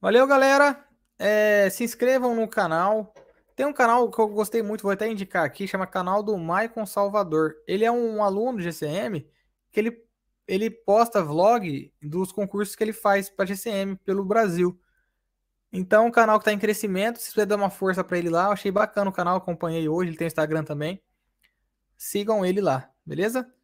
Valeu, galera. É, se inscrevam no canal. Tem um canal que eu gostei muito, vou até indicar aqui, chama canal do Maicon Salvador. Ele é um aluno do GCM que ele, ele posta vlog dos concursos que ele faz para GCM pelo Brasil. Então, um canal que está em crescimento, se puder dar uma força para ele lá, eu achei bacana o canal, acompanhei hoje, ele tem Instagram também. Sigam ele lá, beleza?